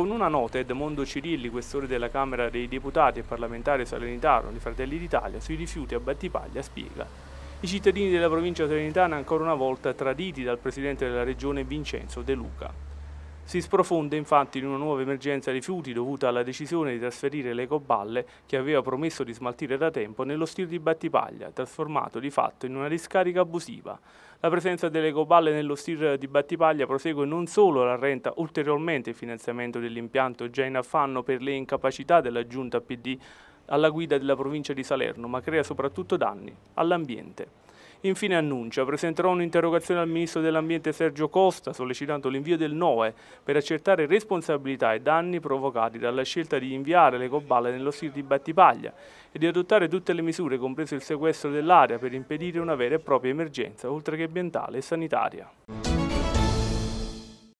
con una nota Edmondo Cirilli, questore della Camera dei Deputati e parlamentare salernitano di Fratelli d'Italia, sui rifiuti a Battipaglia spiega i cittadini della provincia salernitana ancora una volta traditi dal presidente della regione Vincenzo De Luca. Si sprofonda infatti in una nuova emergenza rifiuti dovuta alla decisione di trasferire le coballe che aveva promesso di smaltire da tempo nello stile di Battipaglia, trasformato di fatto in una discarica abusiva. La presenza delle coballe nello stir di Battipaglia prosegue non solo rallenta ulteriormente il finanziamento dell'impianto già in affanno per le incapacità della giunta PD alla guida della provincia di Salerno, ma crea soprattutto danni all'ambiente. Infine annuncia, presenterò un'interrogazione al Ministro dell'Ambiente Sergio Costa sollecitando l'invio del NOE per accertare responsabilità e danni provocati dalla scelta di inviare le coballe nello stile di Battipaglia e di adottare tutte le misure, compreso il sequestro dell'area, per impedire una vera e propria emergenza, oltre che ambientale e sanitaria.